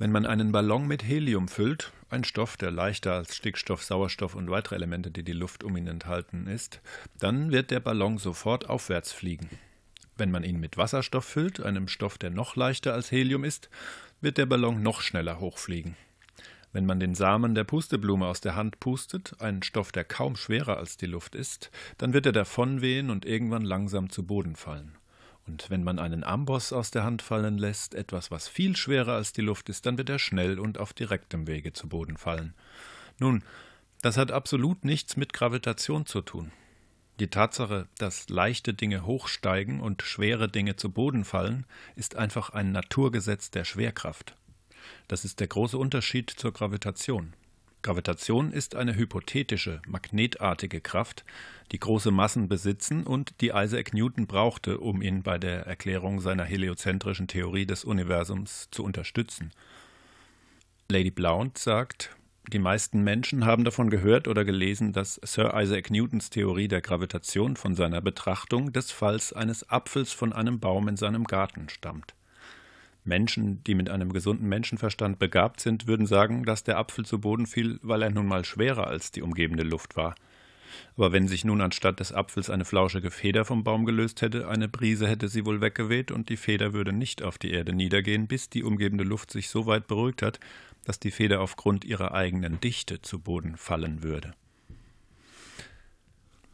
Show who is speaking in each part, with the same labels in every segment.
Speaker 1: Wenn man einen Ballon mit Helium füllt, ein Stoff, der leichter als Stickstoff, Sauerstoff und weitere Elemente, die die Luft um ihn enthalten ist, dann wird der Ballon sofort aufwärts fliegen. Wenn man ihn mit Wasserstoff füllt, einem Stoff, der noch leichter als Helium ist, wird der Ballon noch schneller hochfliegen. Wenn man den Samen der Pusteblume aus der Hand pustet, einen Stoff, der kaum schwerer als die Luft ist, dann wird er davonwehen und irgendwann langsam zu Boden fallen. Und wenn man einen Amboss aus der Hand fallen lässt, etwas, was viel schwerer als die Luft ist, dann wird er schnell und auf direktem Wege zu Boden fallen. Nun, das hat absolut nichts mit Gravitation zu tun. Die Tatsache, dass leichte Dinge hochsteigen und schwere Dinge zu Boden fallen, ist einfach ein Naturgesetz der Schwerkraft. Das ist der große Unterschied zur Gravitation. Gravitation ist eine hypothetische, magnetartige Kraft, die große Massen besitzen und die Isaac Newton brauchte, um ihn bei der Erklärung seiner heliozentrischen Theorie des Universums zu unterstützen. Lady Blount sagt, die meisten Menschen haben davon gehört oder gelesen, dass Sir Isaac Newtons Theorie der Gravitation von seiner Betrachtung des Falls eines Apfels von einem Baum in seinem Garten stammt. Menschen, die mit einem gesunden Menschenverstand begabt sind, würden sagen, dass der Apfel zu Boden fiel, weil er nun mal schwerer als die umgebende Luft war. Aber wenn sich nun anstatt des Apfels eine flauschige Feder vom Baum gelöst hätte, eine Brise hätte sie wohl weggeweht und die Feder würde nicht auf die Erde niedergehen, bis die umgebende Luft sich so weit beruhigt hat, dass die Feder aufgrund ihrer eigenen Dichte zu Boden fallen würde.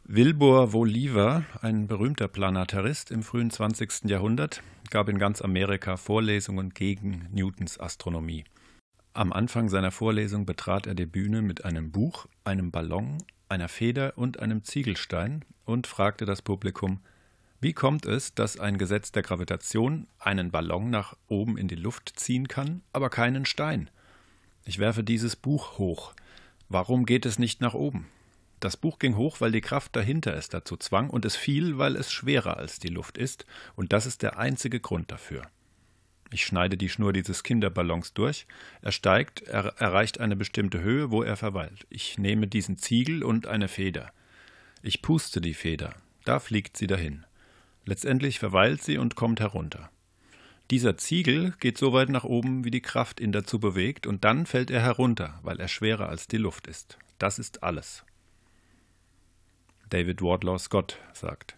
Speaker 1: Wilbur Voliva, ein berühmter Planetarist im frühen 20. Jahrhundert, gab in ganz Amerika Vorlesungen gegen Newtons Astronomie. Am Anfang seiner Vorlesung betrat er die Bühne mit einem Buch, einem Ballon, einer Feder und einem Ziegelstein und fragte das Publikum, wie kommt es, dass ein Gesetz der Gravitation einen Ballon nach oben in die Luft ziehen kann, aber keinen Stein? Ich werfe dieses Buch hoch. Warum geht es nicht nach oben? Das Buch ging hoch, weil die Kraft dahinter es dazu zwang, und es fiel, weil es schwerer als die Luft ist, und das ist der einzige Grund dafür. Ich schneide die Schnur dieses Kinderballons durch, er steigt, er erreicht eine bestimmte Höhe, wo er verweilt. Ich nehme diesen Ziegel und eine Feder. Ich puste die Feder, da fliegt sie dahin. Letztendlich verweilt sie und kommt herunter. Dieser Ziegel geht so weit nach oben, wie die Kraft ihn dazu bewegt, und dann fällt er herunter, weil er schwerer als die Luft ist. Das ist alles. David Wardlaw Scott sagt.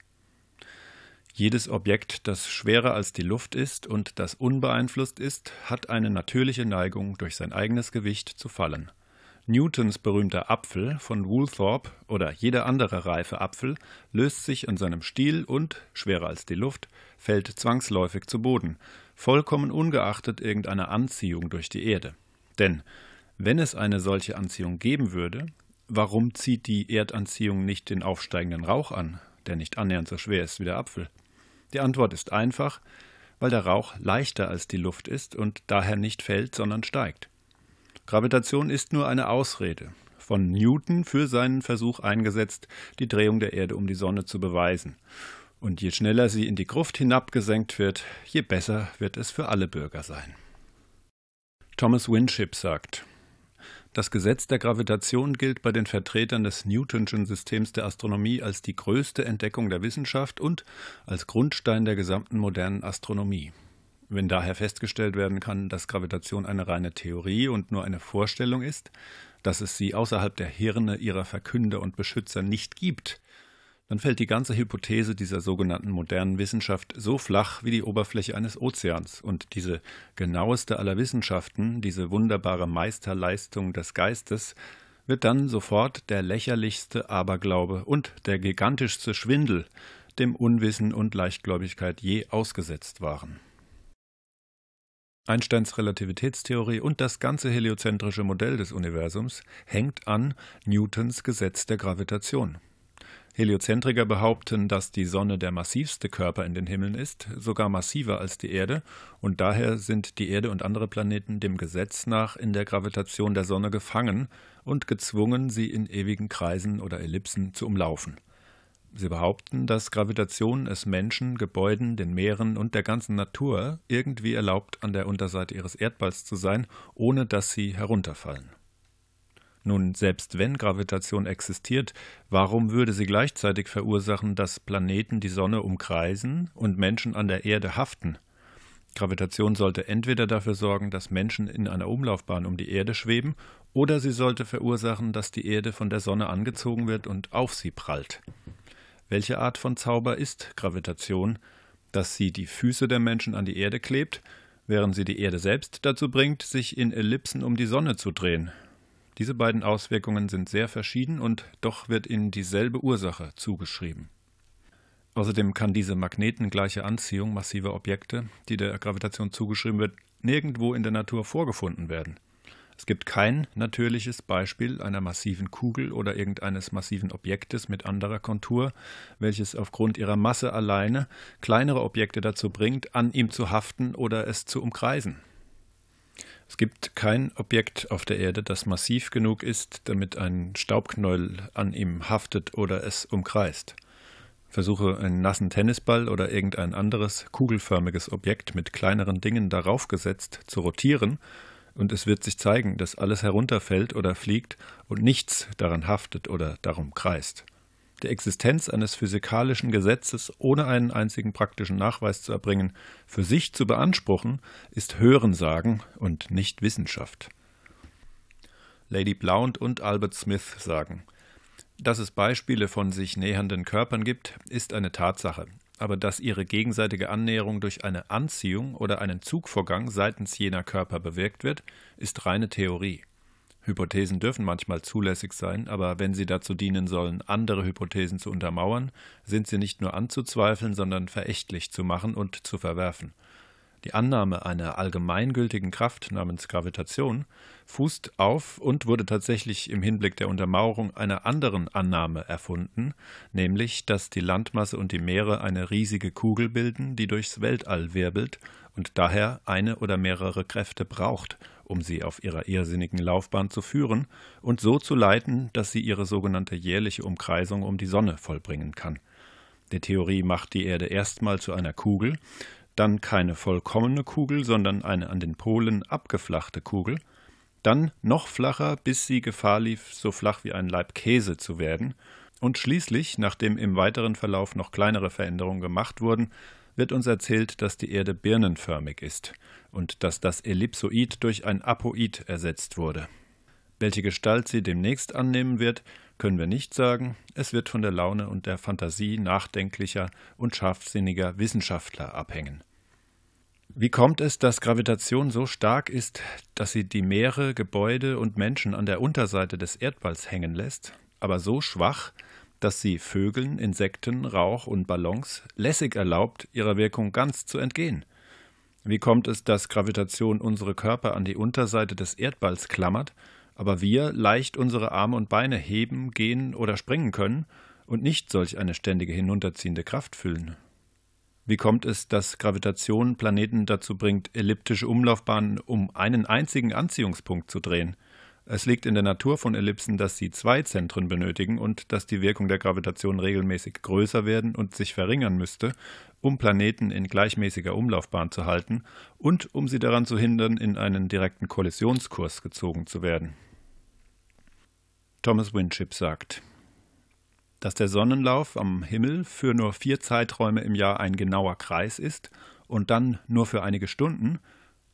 Speaker 1: Jedes Objekt, das schwerer als die Luft ist und das unbeeinflusst ist, hat eine natürliche Neigung, durch sein eigenes Gewicht zu fallen. Newtons berühmter Apfel von Woolthorpe oder jeder andere reife Apfel löst sich in seinem Stiel und, schwerer als die Luft, fällt zwangsläufig zu Boden, vollkommen ungeachtet irgendeiner Anziehung durch die Erde. Denn wenn es eine solche Anziehung geben würde, warum zieht die Erdanziehung nicht den aufsteigenden Rauch an, der nicht annähernd so schwer ist wie der Apfel? Die Antwort ist einfach, weil der Rauch leichter als die Luft ist und daher nicht fällt, sondern steigt. Gravitation ist nur eine Ausrede, von Newton für seinen Versuch eingesetzt, die Drehung der Erde um die Sonne zu beweisen. Und je schneller sie in die Gruft hinabgesenkt wird, je besser wird es für alle Bürger sein. Thomas Winship sagt, das Gesetz der Gravitation gilt bei den Vertretern des Newtonschen Systems der Astronomie als die größte Entdeckung der Wissenschaft und als Grundstein der gesamten modernen Astronomie. Wenn daher festgestellt werden kann, dass Gravitation eine reine Theorie und nur eine Vorstellung ist, dass es sie außerhalb der Hirne ihrer Verkünder und Beschützer nicht gibt, dann fällt die ganze Hypothese dieser sogenannten modernen Wissenschaft so flach wie die Oberfläche eines Ozeans und diese genaueste aller Wissenschaften, diese wunderbare Meisterleistung des Geistes, wird dann sofort der lächerlichste Aberglaube und der gigantischste Schwindel, dem Unwissen und Leichtgläubigkeit je ausgesetzt waren. Einsteins Relativitätstheorie und das ganze heliozentrische Modell des Universums hängt an Newtons Gesetz der Gravitation. Heliozentriker behaupten, dass die Sonne der massivste Körper in den Himmeln ist, sogar massiver als die Erde, und daher sind die Erde und andere Planeten dem Gesetz nach in der Gravitation der Sonne gefangen und gezwungen, sie in ewigen Kreisen oder Ellipsen zu umlaufen. Sie behaupten, dass Gravitation es Menschen, Gebäuden, den Meeren und der ganzen Natur irgendwie erlaubt, an der Unterseite ihres Erdballs zu sein, ohne dass sie herunterfallen. Nun, selbst wenn Gravitation existiert, warum würde sie gleichzeitig verursachen, dass Planeten die Sonne umkreisen und Menschen an der Erde haften? Gravitation sollte entweder dafür sorgen, dass Menschen in einer Umlaufbahn um die Erde schweben, oder sie sollte verursachen, dass die Erde von der Sonne angezogen wird und auf sie prallt. Welche Art von Zauber ist Gravitation? Dass sie die Füße der Menschen an die Erde klebt, während sie die Erde selbst dazu bringt, sich in Ellipsen um die Sonne zu drehen. Diese beiden Auswirkungen sind sehr verschieden und doch wird ihnen dieselbe Ursache zugeschrieben. Außerdem kann diese magnetengleiche Anziehung massiver Objekte, die der Gravitation zugeschrieben wird, nirgendwo in der Natur vorgefunden werden. Es gibt kein natürliches Beispiel einer massiven Kugel oder irgendeines massiven Objektes mit anderer Kontur, welches aufgrund ihrer Masse alleine kleinere Objekte dazu bringt, an ihm zu haften oder es zu umkreisen. Es gibt kein Objekt auf der Erde, das massiv genug ist, damit ein Staubknäuel an ihm haftet oder es umkreist. Versuche einen nassen Tennisball oder irgendein anderes kugelförmiges Objekt mit kleineren Dingen darauf gesetzt zu rotieren, und es wird sich zeigen, dass alles herunterfällt oder fliegt und nichts daran haftet oder darum kreist der Existenz eines physikalischen Gesetzes ohne einen einzigen praktischen Nachweis zu erbringen, für sich zu beanspruchen, ist Hörensagen und nicht Wissenschaft. Lady Blount und Albert Smith sagen, dass es Beispiele von sich nähernden Körpern gibt, ist eine Tatsache, aber dass ihre gegenseitige Annäherung durch eine Anziehung oder einen Zugvorgang seitens jener Körper bewirkt wird, ist reine Theorie. Hypothesen dürfen manchmal zulässig sein, aber wenn sie dazu dienen sollen, andere Hypothesen zu untermauern, sind sie nicht nur anzuzweifeln, sondern verächtlich zu machen und zu verwerfen. Die Annahme einer allgemeingültigen Kraft namens Gravitation fußt auf und wurde tatsächlich im Hinblick der Untermauerung einer anderen Annahme erfunden, nämlich dass die Landmasse und die Meere eine riesige Kugel bilden, die durchs Weltall wirbelt und daher eine oder mehrere Kräfte braucht, um sie auf ihrer irrsinnigen Laufbahn zu führen und so zu leiten, dass sie ihre sogenannte jährliche Umkreisung um die Sonne vollbringen kann. Die Theorie macht die Erde erstmal zu einer Kugel, dann keine vollkommene Kugel, sondern eine an den Polen abgeflachte Kugel, dann noch flacher, bis sie Gefahr lief, so flach wie ein Leib Käse zu werden, und schließlich, nachdem im weiteren Verlauf noch kleinere Veränderungen gemacht wurden, wird uns erzählt, dass die Erde birnenförmig ist und dass das Ellipsoid durch ein Apoid ersetzt wurde. Welche Gestalt sie demnächst annehmen wird, können wir nicht sagen, es wird von der Laune und der Fantasie nachdenklicher und scharfsinniger Wissenschaftler abhängen. Wie kommt es, dass Gravitation so stark ist, dass sie die Meere, Gebäude und Menschen an der Unterseite des Erdballs hängen lässt, aber so schwach, dass sie Vögeln, Insekten, Rauch und Ballons lässig erlaubt, ihrer Wirkung ganz zu entgehen? Wie kommt es, dass Gravitation unsere Körper an die Unterseite des Erdballs klammert, aber wir leicht unsere Arme und Beine heben, gehen oder springen können und nicht solch eine ständige hinunterziehende Kraft fühlen? Wie kommt es, dass Gravitation Planeten dazu bringt, elliptische Umlaufbahnen um einen einzigen Anziehungspunkt zu drehen? Es liegt in der Natur von Ellipsen, dass sie zwei Zentren benötigen und dass die Wirkung der Gravitation regelmäßig größer werden und sich verringern müsste, um Planeten in gleichmäßiger Umlaufbahn zu halten und um sie daran zu hindern, in einen direkten Kollisionskurs gezogen zu werden. Thomas Winship sagt, dass der Sonnenlauf am Himmel für nur vier Zeiträume im Jahr ein genauer Kreis ist und dann nur für einige Stunden,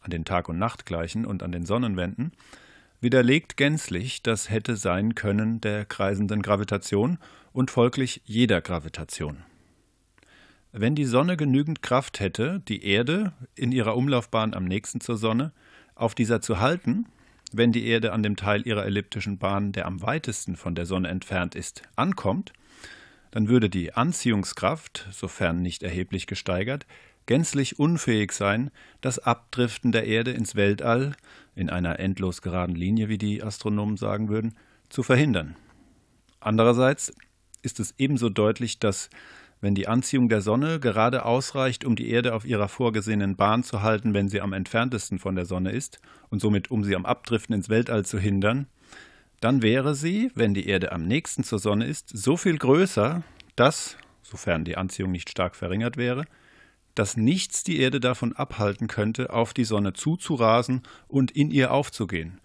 Speaker 1: an den Tag- und Nachtgleichen und an den Sonnenwänden, widerlegt gänzlich, das hätte sein können der kreisenden Gravitation und folglich jeder Gravitation. Wenn die Sonne genügend Kraft hätte, die Erde in ihrer Umlaufbahn am nächsten zur Sonne auf dieser zu halten, wenn die Erde an dem Teil ihrer elliptischen Bahn, der am weitesten von der Sonne entfernt ist, ankommt, dann würde die Anziehungskraft, sofern nicht erheblich gesteigert, gänzlich unfähig sein, das Abdriften der Erde ins Weltall, in einer endlos geraden Linie, wie die Astronomen sagen würden, zu verhindern. Andererseits ist es ebenso deutlich, dass wenn die Anziehung der Sonne gerade ausreicht, um die Erde auf ihrer vorgesehenen Bahn zu halten, wenn sie am entferntesten von der Sonne ist, und somit um sie am Abdriften ins Weltall zu hindern, dann wäre sie, wenn die Erde am nächsten zur Sonne ist, so viel größer, dass, sofern die Anziehung nicht stark verringert wäre, dass nichts die Erde davon abhalten könnte, auf die Sonne zuzurasen und in ihr aufzugehen.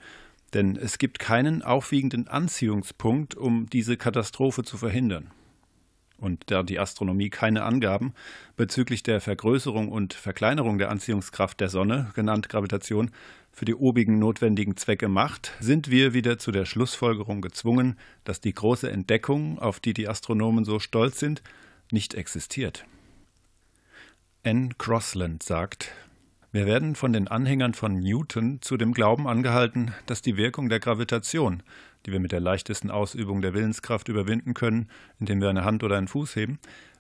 Speaker 1: Denn es gibt keinen aufwiegenden Anziehungspunkt, um diese Katastrophe zu verhindern und da die Astronomie keine Angaben bezüglich der Vergrößerung und Verkleinerung der Anziehungskraft der Sonne, genannt Gravitation, für die obigen notwendigen Zwecke macht, sind wir wieder zu der Schlussfolgerung gezwungen, dass die große Entdeckung, auf die die Astronomen so stolz sind, nicht existiert. N. Crossland sagt, wir werden von den Anhängern von Newton zu dem Glauben angehalten, dass die Wirkung der Gravitation die wir mit der leichtesten Ausübung der Willenskraft überwinden können, indem wir eine Hand oder einen Fuß heben,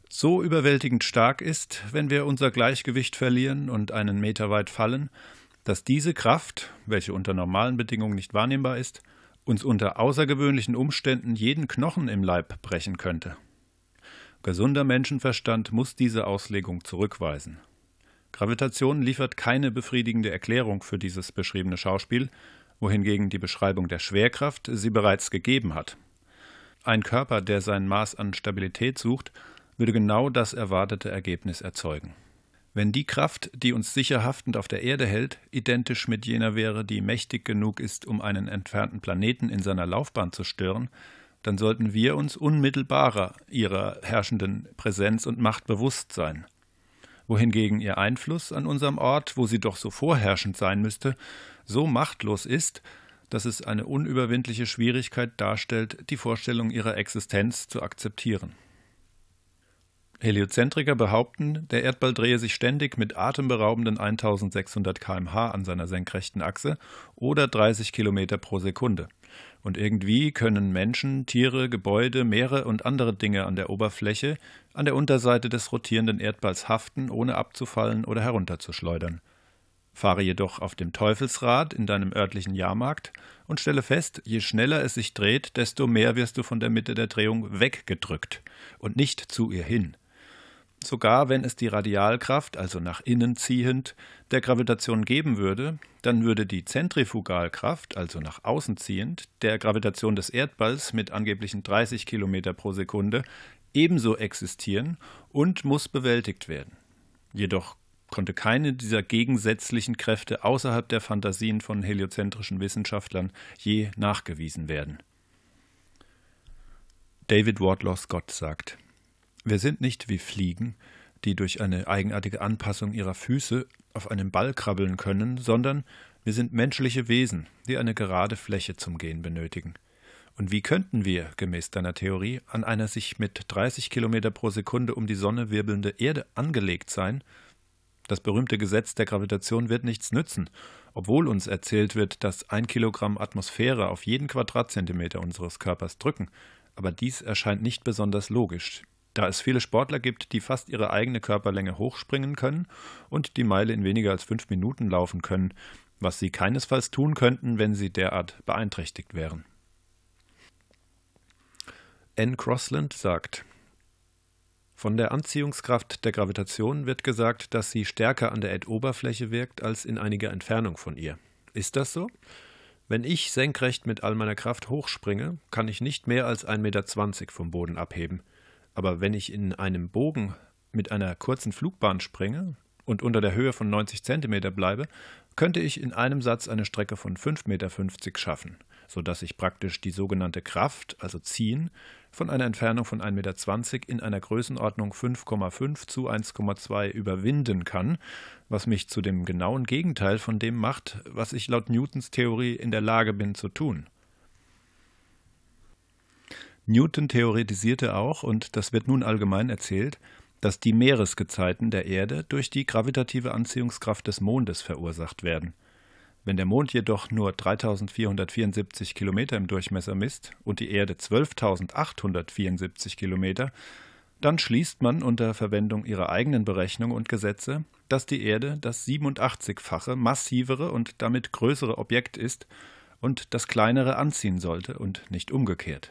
Speaker 1: so überwältigend stark ist, wenn wir unser Gleichgewicht verlieren und einen Meter weit fallen, dass diese Kraft, welche unter normalen Bedingungen nicht wahrnehmbar ist, uns unter außergewöhnlichen Umständen jeden Knochen im Leib brechen könnte. Gesunder Menschenverstand muss diese Auslegung zurückweisen. Gravitation liefert keine befriedigende Erklärung für dieses beschriebene Schauspiel, wohingegen die Beschreibung der Schwerkraft sie bereits gegeben hat. Ein Körper, der sein Maß an Stabilität sucht, würde genau das erwartete Ergebnis erzeugen. Wenn die Kraft, die uns sicher haftend auf der Erde hält, identisch mit jener wäre, die mächtig genug ist, um einen entfernten Planeten in seiner Laufbahn zu stören, dann sollten wir uns unmittelbarer ihrer herrschenden Präsenz und Macht bewusst sein. Wohingegen ihr Einfluss an unserem Ort, wo sie doch so vorherrschend sein müsste, so machtlos ist, dass es eine unüberwindliche Schwierigkeit darstellt, die Vorstellung ihrer Existenz zu akzeptieren. Heliozentriker behaupten, der Erdball drehe sich ständig mit atemberaubenden 1600 km/h an seiner senkrechten Achse oder 30 km pro Sekunde. Und irgendwie können Menschen, Tiere, Gebäude, Meere und andere Dinge an der Oberfläche, an der Unterseite des rotierenden Erdballs haften, ohne abzufallen oder herunterzuschleudern. Fahre jedoch auf dem Teufelsrad in deinem örtlichen Jahrmarkt und stelle fest, je schneller es sich dreht, desto mehr wirst du von der Mitte der Drehung weggedrückt und nicht zu ihr hin. Sogar wenn es die Radialkraft, also nach innen ziehend, der Gravitation geben würde, dann würde die Zentrifugalkraft, also nach außen ziehend, der Gravitation des Erdballs mit angeblichen 30 km pro Sekunde ebenso existieren und muss bewältigt werden. Jedoch konnte keine dieser gegensätzlichen Kräfte außerhalb der Fantasien von heliozentrischen Wissenschaftlern je nachgewiesen werden. David Wardlaw Scott sagt, wir sind nicht wie Fliegen, die durch eine eigenartige Anpassung ihrer Füße auf einem Ball krabbeln können, sondern wir sind menschliche Wesen, die eine gerade Fläche zum Gehen benötigen. Und wie könnten wir, gemäß deiner Theorie, an einer sich mit 30 Kilometer pro Sekunde um die Sonne wirbelnde Erde angelegt sein, das berühmte Gesetz der Gravitation wird nichts nützen, obwohl uns erzählt wird, dass ein Kilogramm Atmosphäre auf jeden Quadratzentimeter unseres Körpers drücken. Aber dies erscheint nicht besonders logisch, da es viele Sportler gibt, die fast ihre eigene Körperlänge hochspringen können und die Meile in weniger als fünf Minuten laufen können, was sie keinesfalls tun könnten, wenn sie derart beeinträchtigt wären. N. Crossland sagt, von der Anziehungskraft der Gravitation wird gesagt, dass sie stärker an der Erdoberfläche wirkt als in einiger Entfernung von ihr. Ist das so? Wenn ich senkrecht mit all meiner Kraft hochspringe, kann ich nicht mehr als 1,20 Meter vom Boden abheben. Aber wenn ich in einem Bogen mit einer kurzen Flugbahn springe und unter der Höhe von 90 Zentimeter bleibe, könnte ich in einem Satz eine Strecke von 5,50 Meter schaffen, sodass ich praktisch die sogenannte Kraft, also Ziehen, von einer Entfernung von 1,20 Meter in einer Größenordnung 5,5 zu 1,2 überwinden kann, was mich zu dem genauen Gegenteil von dem macht, was ich laut Newtons Theorie in der Lage bin zu tun. Newton theoretisierte auch, und das wird nun allgemein erzählt, dass die Meeresgezeiten der Erde durch die gravitative Anziehungskraft des Mondes verursacht werden. Wenn der Mond jedoch nur 3474 Kilometer im Durchmesser misst und die Erde 12874 Kilometer, dann schließt man unter Verwendung ihrer eigenen Berechnungen und Gesetze, dass die Erde das 87-fache massivere und damit größere Objekt ist und das kleinere anziehen sollte und nicht umgekehrt.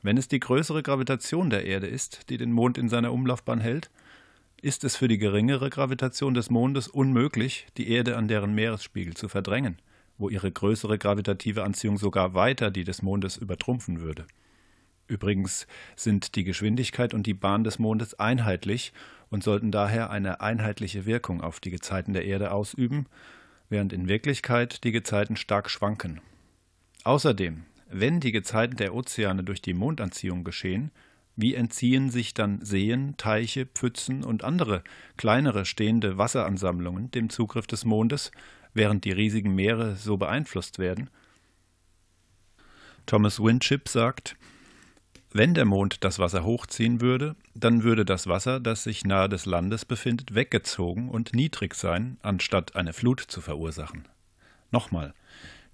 Speaker 1: Wenn es die größere Gravitation der Erde ist, die den Mond in seiner Umlaufbahn hält, ist es für die geringere Gravitation des Mondes unmöglich, die Erde an deren Meeresspiegel zu verdrängen, wo ihre größere gravitative Anziehung sogar weiter die des Mondes übertrumpfen würde. Übrigens sind die Geschwindigkeit und die Bahn des Mondes einheitlich und sollten daher eine einheitliche Wirkung auf die Gezeiten der Erde ausüben, während in Wirklichkeit die Gezeiten stark schwanken. Außerdem, wenn die Gezeiten der Ozeane durch die Mondanziehung geschehen, wie entziehen sich dann Seen, Teiche, Pfützen und andere kleinere stehende Wasseransammlungen dem Zugriff des Mondes, während die riesigen Meere so beeinflusst werden? Thomas Winship sagt, wenn der Mond das Wasser hochziehen würde, dann würde das Wasser, das sich nahe des Landes befindet, weggezogen und niedrig sein, anstatt eine Flut zu verursachen. Nochmal,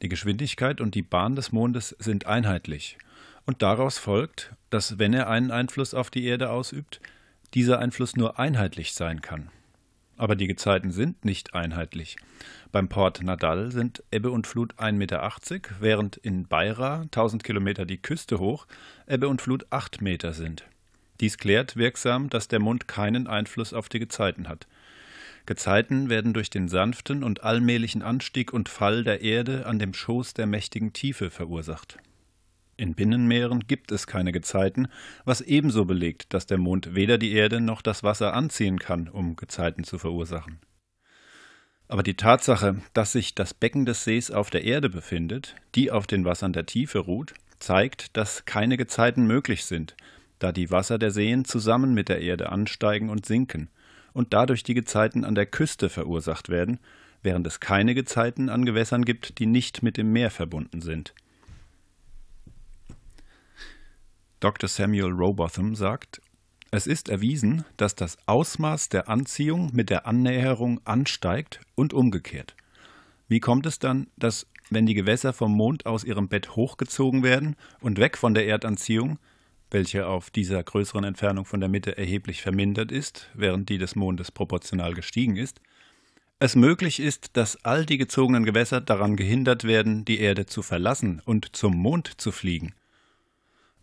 Speaker 1: die Geschwindigkeit und die Bahn des Mondes sind einheitlich – und daraus folgt, dass wenn er einen Einfluss auf die Erde ausübt, dieser Einfluss nur einheitlich sein kann. Aber die Gezeiten sind nicht einheitlich. Beim Port Nadal sind Ebbe und Flut 1,80 Meter, während in Beira 1000 Kilometer die Küste hoch Ebbe und Flut 8 Meter sind. Dies klärt wirksam, dass der Mond keinen Einfluss auf die Gezeiten hat. Gezeiten werden durch den sanften und allmählichen Anstieg und Fall der Erde an dem Schoß der mächtigen Tiefe verursacht. In Binnenmeeren gibt es keine Gezeiten, was ebenso belegt, dass der Mond weder die Erde noch das Wasser anziehen kann, um Gezeiten zu verursachen. Aber die Tatsache, dass sich das Becken des Sees auf der Erde befindet, die auf den Wassern der Tiefe ruht, zeigt, dass keine Gezeiten möglich sind, da die Wasser der Seen zusammen mit der Erde ansteigen und sinken und dadurch die Gezeiten an der Küste verursacht werden, während es keine Gezeiten an Gewässern gibt, die nicht mit dem Meer verbunden sind. Dr. Samuel Robotham sagt, es ist erwiesen, dass das Ausmaß der Anziehung mit der Annäherung ansteigt und umgekehrt. Wie kommt es dann, dass, wenn die Gewässer vom Mond aus ihrem Bett hochgezogen werden und weg von der Erdanziehung, welche auf dieser größeren Entfernung von der Mitte erheblich vermindert ist, während die des Mondes proportional gestiegen ist, es möglich ist, dass all die gezogenen Gewässer daran gehindert werden, die Erde zu verlassen und zum Mond zu fliegen.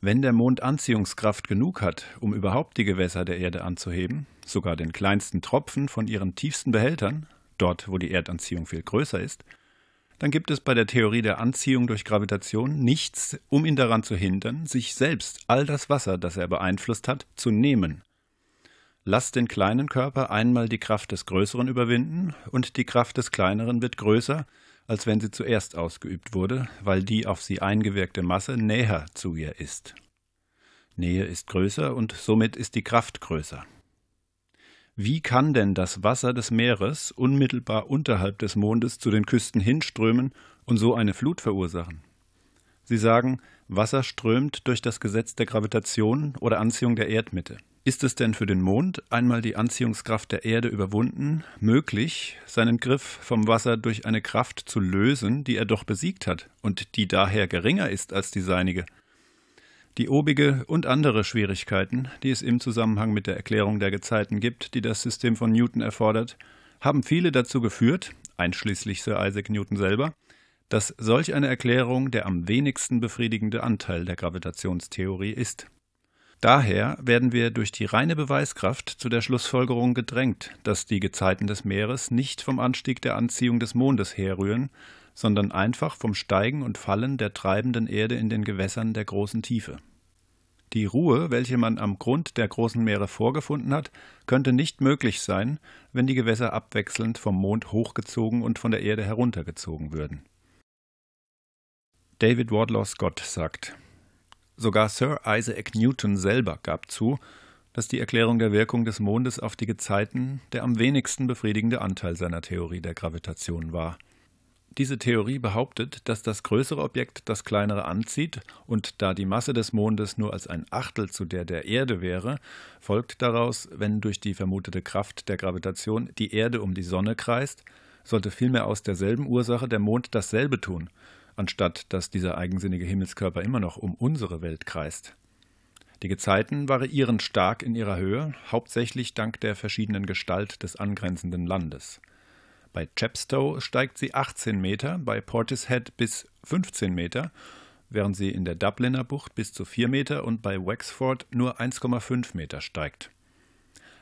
Speaker 1: Wenn der Mond Anziehungskraft genug hat, um überhaupt die Gewässer der Erde anzuheben, sogar den kleinsten Tropfen von ihren tiefsten Behältern, dort wo die Erdanziehung viel größer ist, dann gibt es bei der Theorie der Anziehung durch Gravitation nichts, um ihn daran zu hindern, sich selbst all das Wasser, das er beeinflusst hat, zu nehmen. Lass den kleinen Körper einmal die Kraft des Größeren überwinden, und die Kraft des Kleineren wird größer, als wenn sie zuerst ausgeübt wurde, weil die auf sie eingewirkte Masse näher zu ihr ist. Nähe ist größer und somit ist die Kraft größer. Wie kann denn das Wasser des Meeres unmittelbar unterhalb des Mondes zu den Küsten hinströmen und so eine Flut verursachen? Sie sagen, Wasser strömt durch das Gesetz der Gravitation oder Anziehung der Erdmitte. Ist es denn für den Mond, einmal die Anziehungskraft der Erde überwunden, möglich, seinen Griff vom Wasser durch eine Kraft zu lösen, die er doch besiegt hat und die daher geringer ist als die seinige? Die obige und andere Schwierigkeiten, die es im Zusammenhang mit der Erklärung der Gezeiten gibt, die das System von Newton erfordert, haben viele dazu geführt, einschließlich Sir Isaac Newton selber, dass solch eine Erklärung der am wenigsten befriedigende Anteil der Gravitationstheorie ist. Daher werden wir durch die reine Beweiskraft zu der Schlussfolgerung gedrängt, dass die Gezeiten des Meeres nicht vom Anstieg der Anziehung des Mondes herrühren, sondern einfach vom Steigen und Fallen der treibenden Erde in den Gewässern der großen Tiefe. Die Ruhe, welche man am Grund der großen Meere vorgefunden hat, könnte nicht möglich sein, wenn die Gewässer abwechselnd vom Mond hochgezogen und von der Erde heruntergezogen würden. David Wardlaw Scott sagt, Sogar Sir Isaac Newton selber gab zu, dass die Erklärung der Wirkung des Mondes auf die Gezeiten der am wenigsten befriedigende Anteil seiner Theorie der Gravitation war. Diese Theorie behauptet, dass das größere Objekt das kleinere anzieht und da die Masse des Mondes nur als ein Achtel zu der der Erde wäre, folgt daraus, wenn durch die vermutete Kraft der Gravitation die Erde um die Sonne kreist, sollte vielmehr aus derselben Ursache der Mond dasselbe tun, anstatt dass dieser eigensinnige Himmelskörper immer noch um unsere Welt kreist. Die Gezeiten variieren stark in ihrer Höhe, hauptsächlich dank der verschiedenen Gestalt des angrenzenden Landes. Bei Chepstow steigt sie 18 Meter, bei Portishead bis 15 Meter, während sie in der Dubliner Bucht bis zu 4 Meter und bei Wexford nur 1,5 Meter steigt.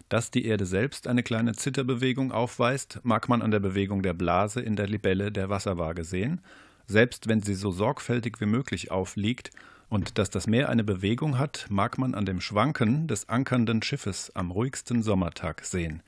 Speaker 1: Dass die Erde selbst eine kleine Zitterbewegung aufweist, mag man an der Bewegung der Blase in der Libelle der Wasserwaage sehen, selbst wenn sie so sorgfältig wie möglich aufliegt und dass das Meer eine Bewegung hat, mag man an dem Schwanken des ankernden Schiffes am ruhigsten Sommertag sehen.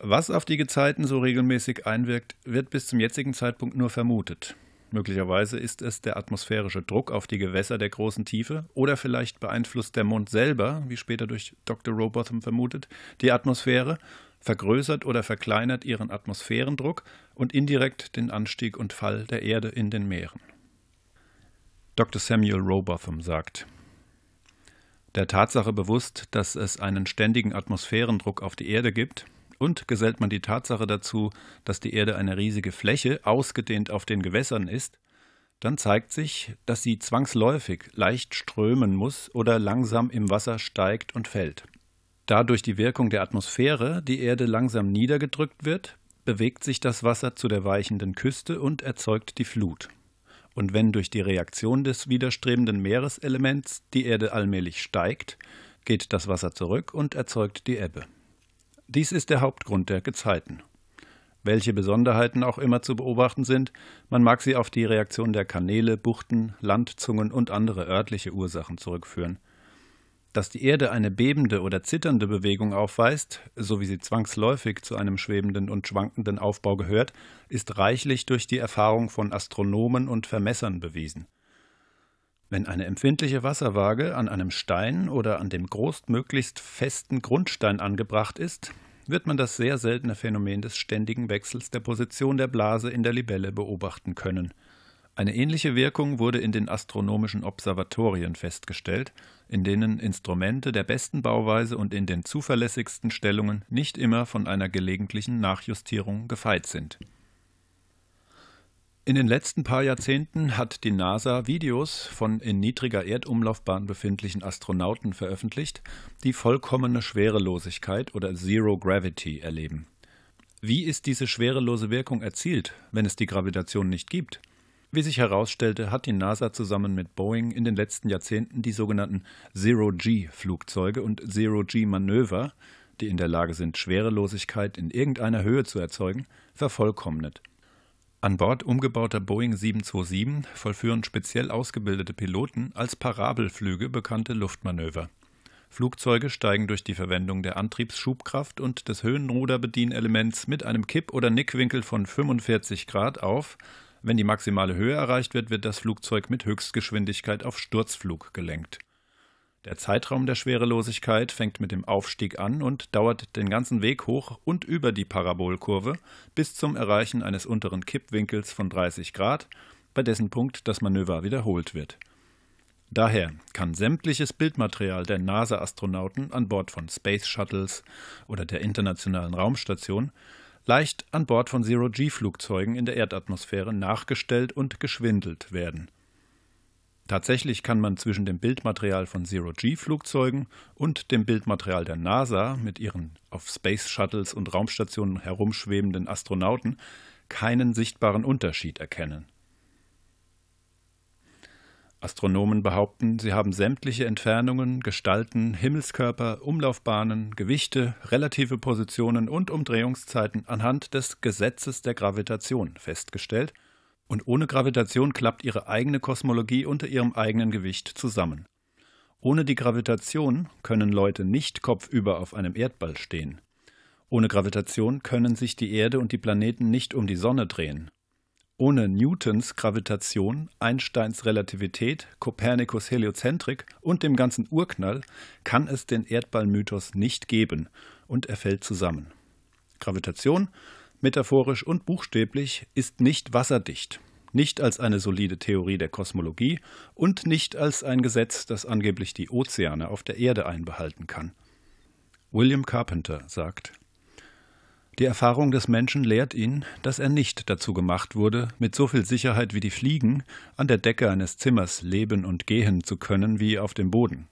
Speaker 1: Was auf die Gezeiten so regelmäßig einwirkt, wird bis zum jetzigen Zeitpunkt nur vermutet. Möglicherweise ist es der atmosphärische Druck auf die Gewässer der großen Tiefe oder vielleicht beeinflusst der Mond selber, wie später durch Dr. Robotham vermutet, die Atmosphäre vergrößert oder verkleinert ihren Atmosphärendruck und indirekt den Anstieg und Fall der Erde in den Meeren. Dr. Samuel Robotham sagt, der Tatsache bewusst, dass es einen ständigen Atmosphärendruck auf die Erde gibt, und gesellt man die Tatsache dazu, dass die Erde eine riesige Fläche ausgedehnt auf den Gewässern ist, dann zeigt sich, dass sie zwangsläufig leicht strömen muss oder langsam im Wasser steigt und fällt. Da durch die Wirkung der Atmosphäre die Erde langsam niedergedrückt wird, bewegt sich das Wasser zu der weichenden Küste und erzeugt die Flut. Und wenn durch die Reaktion des widerstrebenden Meereselements die Erde allmählich steigt, geht das Wasser zurück und erzeugt die Ebbe. Dies ist der Hauptgrund der Gezeiten. Welche Besonderheiten auch immer zu beobachten sind, man mag sie auf die Reaktion der Kanäle, Buchten, Landzungen und andere örtliche Ursachen zurückführen, dass die Erde eine bebende oder zitternde Bewegung aufweist, so wie sie zwangsläufig zu einem schwebenden und schwankenden Aufbau gehört, ist reichlich durch die Erfahrung von Astronomen und Vermessern bewiesen. Wenn eine empfindliche Wasserwaage an einem Stein oder an dem großmöglichst festen Grundstein angebracht ist, wird man das sehr seltene Phänomen des ständigen Wechsels der Position der Blase in der Libelle beobachten können – eine ähnliche Wirkung wurde in den astronomischen Observatorien festgestellt, in denen Instrumente der besten Bauweise und in den zuverlässigsten Stellungen nicht immer von einer gelegentlichen Nachjustierung gefeit sind. In den letzten paar Jahrzehnten hat die NASA Videos von in niedriger Erdumlaufbahn befindlichen Astronauten veröffentlicht, die vollkommene Schwerelosigkeit oder Zero Gravity erleben. Wie ist diese schwerelose Wirkung erzielt, wenn es die Gravitation nicht gibt? Wie sich herausstellte, hat die NASA zusammen mit Boeing in den letzten Jahrzehnten die sogenannten Zero-G-Flugzeuge und Zero-G-Manöver, die in der Lage sind, Schwerelosigkeit in irgendeiner Höhe zu erzeugen, vervollkommnet. An Bord umgebauter Boeing 727 vollführen speziell ausgebildete Piloten als Parabelflüge bekannte Luftmanöver. Flugzeuge steigen durch die Verwendung der Antriebsschubkraft und des Höhenruderbedienelements mit einem Kipp- oder Nickwinkel von 45 Grad auf wenn die maximale Höhe erreicht wird, wird das Flugzeug mit Höchstgeschwindigkeit auf Sturzflug gelenkt. Der Zeitraum der Schwerelosigkeit fängt mit dem Aufstieg an und dauert den ganzen Weg hoch und über die Parabolkurve bis zum Erreichen eines unteren Kippwinkels von 30 Grad, bei dessen Punkt das Manöver wiederholt wird. Daher kann sämtliches Bildmaterial der NASA-Astronauten an Bord von Space Shuttles oder der Internationalen Raumstation leicht an Bord von Zero-G-Flugzeugen in der Erdatmosphäre nachgestellt und geschwindelt werden. Tatsächlich kann man zwischen dem Bildmaterial von Zero-G-Flugzeugen und dem Bildmaterial der NASA mit ihren auf Space Shuttles und Raumstationen herumschwebenden Astronauten keinen sichtbaren Unterschied erkennen. Astronomen behaupten, sie haben sämtliche Entfernungen, Gestalten, Himmelskörper, Umlaufbahnen, Gewichte, relative Positionen und Umdrehungszeiten anhand des Gesetzes der Gravitation festgestellt, und ohne Gravitation klappt ihre eigene Kosmologie unter ihrem eigenen Gewicht zusammen. Ohne die Gravitation können Leute nicht kopfüber auf einem Erdball stehen. Ohne Gravitation können sich die Erde und die Planeten nicht um die Sonne drehen. Ohne Newtons Gravitation, Einsteins Relativität, Kopernikus Heliozentrik und dem ganzen Urknall kann es den Erdballmythos nicht geben und er fällt zusammen. Gravitation, metaphorisch und buchstäblich, ist nicht wasserdicht, nicht als eine solide Theorie der Kosmologie und nicht als ein Gesetz, das angeblich die Ozeane auf der Erde einbehalten kann. William Carpenter sagt, die Erfahrung des Menschen lehrt ihn, dass er nicht dazu gemacht wurde, mit so viel Sicherheit wie die Fliegen an der Decke eines Zimmers leben und gehen zu können wie auf dem Boden.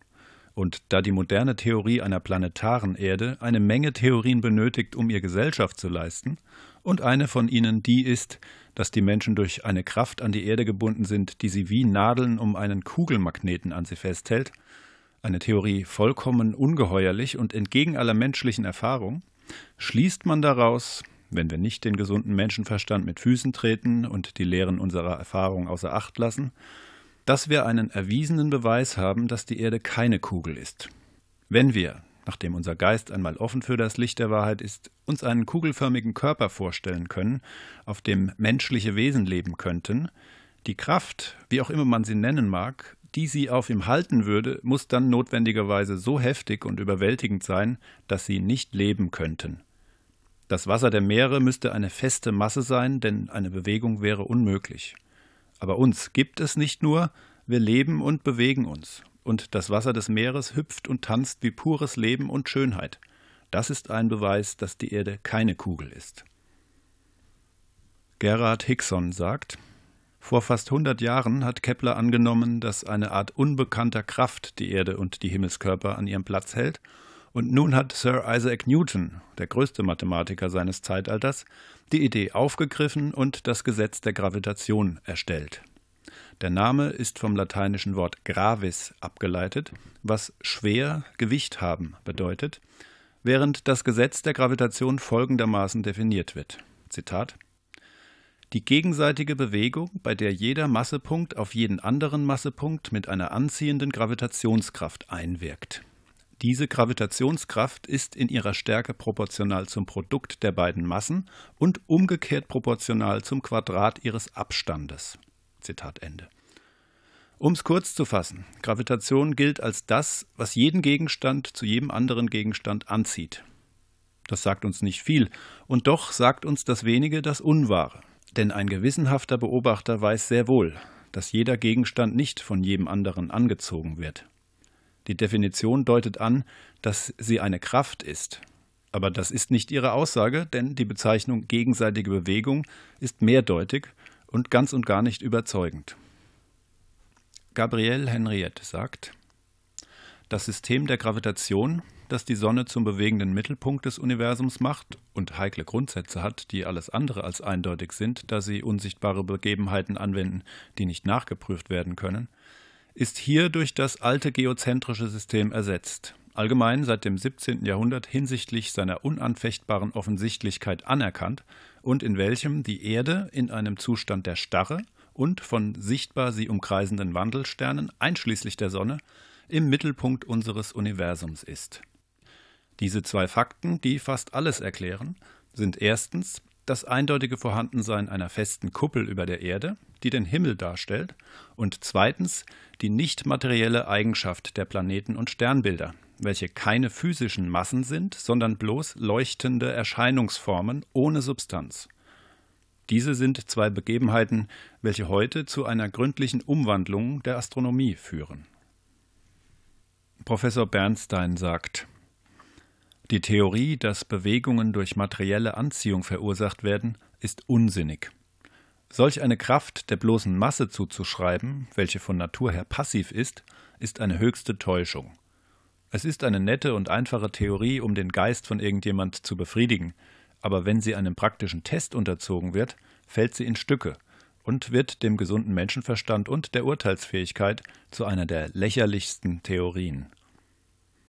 Speaker 1: Und da die moderne Theorie einer planetaren Erde eine Menge Theorien benötigt, um ihr Gesellschaft zu leisten, und eine von ihnen die ist, dass die Menschen durch eine Kraft an die Erde gebunden sind, die sie wie Nadeln um einen Kugelmagneten an sie festhält, eine Theorie vollkommen ungeheuerlich und entgegen aller menschlichen Erfahrung, Schließt man daraus, wenn wir nicht den gesunden Menschenverstand mit Füßen treten und die Lehren unserer Erfahrung außer Acht lassen, dass wir einen erwiesenen Beweis haben, dass die Erde keine Kugel ist. Wenn wir, nachdem unser Geist einmal offen für das Licht der Wahrheit ist, uns einen kugelförmigen Körper vorstellen können, auf dem menschliche Wesen leben könnten, die Kraft, wie auch immer man sie nennen mag, die sie auf ihm halten würde, muss dann notwendigerweise so heftig und überwältigend sein, dass sie nicht leben könnten. Das Wasser der Meere müsste eine feste Masse sein, denn eine Bewegung wäre unmöglich. Aber uns gibt es nicht nur, wir leben und bewegen uns. Und das Wasser des Meeres hüpft und tanzt wie pures Leben und Schönheit. Das ist ein Beweis, dass die Erde keine Kugel ist. Gerhard Hickson sagt, vor fast 100 Jahren hat Kepler angenommen, dass eine Art unbekannter Kraft die Erde und die Himmelskörper an ihrem Platz hält, und nun hat Sir Isaac Newton, der größte Mathematiker seines Zeitalters, die Idee aufgegriffen und das Gesetz der Gravitation erstellt. Der Name ist vom lateinischen Wort gravis abgeleitet, was schwer Gewicht haben bedeutet, während das Gesetz der Gravitation folgendermaßen definiert wird. Zitat die gegenseitige Bewegung, bei der jeder Massepunkt auf jeden anderen Massepunkt mit einer anziehenden Gravitationskraft einwirkt. Diese Gravitationskraft ist in ihrer Stärke proportional zum Produkt der beiden Massen und umgekehrt proportional zum Quadrat ihres Abstandes. Zitat Ende. Um es kurz zu fassen, Gravitation gilt als das, was jeden Gegenstand zu jedem anderen Gegenstand anzieht. Das sagt uns nicht viel, und doch sagt uns das wenige das Unwahre. Denn ein gewissenhafter Beobachter weiß sehr wohl, dass jeder Gegenstand nicht von jedem anderen angezogen wird. Die Definition deutet an, dass sie eine Kraft ist. Aber das ist nicht ihre Aussage, denn die Bezeichnung gegenseitige Bewegung ist mehrdeutig und ganz und gar nicht überzeugend. Gabrielle Henriette sagt, das System der Gravitation dass die Sonne zum bewegenden Mittelpunkt des Universums macht und heikle Grundsätze hat, die alles andere als eindeutig sind, da sie unsichtbare Begebenheiten anwenden, die nicht nachgeprüft werden können, ist hier durch das alte geozentrische System ersetzt, allgemein seit dem 17. Jahrhundert hinsichtlich seiner unanfechtbaren Offensichtlichkeit anerkannt und in welchem die Erde in einem Zustand der Starre und von sichtbar sie umkreisenden Wandelsternen einschließlich der Sonne im Mittelpunkt unseres Universums ist. Diese zwei Fakten, die fast alles erklären, sind erstens das eindeutige Vorhandensein einer festen Kuppel über der Erde, die den Himmel darstellt, und zweitens die nicht materielle Eigenschaft der Planeten und Sternbilder, welche keine physischen Massen sind, sondern bloß leuchtende Erscheinungsformen ohne Substanz. Diese sind zwei Begebenheiten, welche heute zu einer gründlichen Umwandlung der Astronomie führen. Professor Bernstein sagt, die Theorie, dass Bewegungen durch materielle Anziehung verursacht werden, ist unsinnig. Solch eine Kraft der bloßen Masse zuzuschreiben, welche von Natur her passiv ist, ist eine höchste Täuschung. Es ist eine nette und einfache Theorie, um den Geist von irgendjemand zu befriedigen, aber wenn sie einem praktischen Test unterzogen wird, fällt sie in Stücke und wird dem gesunden Menschenverstand und der Urteilsfähigkeit zu einer der lächerlichsten Theorien.